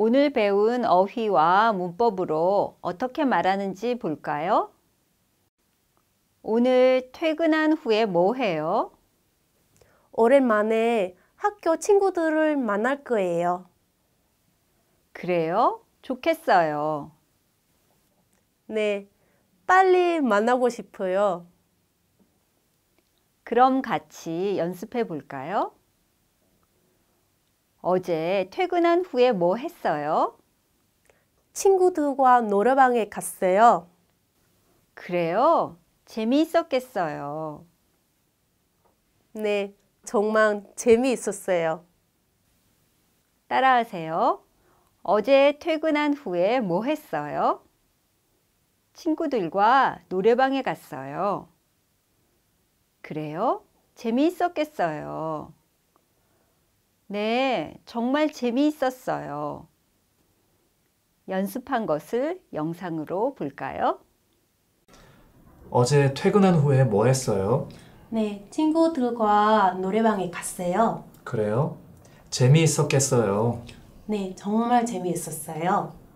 오늘 배운 어휘와 문법으로 어떻게 말하는지 볼까요? 오늘 퇴근한 후에 뭐 해요? 오랜만에 학교 친구들을 만날 거예요. 그래요? 좋겠어요. 네, 빨리 만나고 싶어요. 그럼 같이 연습해 볼까요? 어제 퇴근한 후에 뭐 했어요? 친구들과 노래방에 갔어요. 그래요? 재미있었겠어요. 네, 정말 재미있었어요. 따라하세요. 어제 퇴근한 후에 뭐 했어요? 친구들과 노래방에 갔어요. 그래요? 재미있었겠어요. 네, 정말 재미있었어요. 연습한 것을 영상으로 볼까요? 어제 퇴근한 후에 뭐 했어요? 네, 친구들과 노래방에 갔어요. 그래요? 재미있었겠어요. 네, 정말 재미있었어요.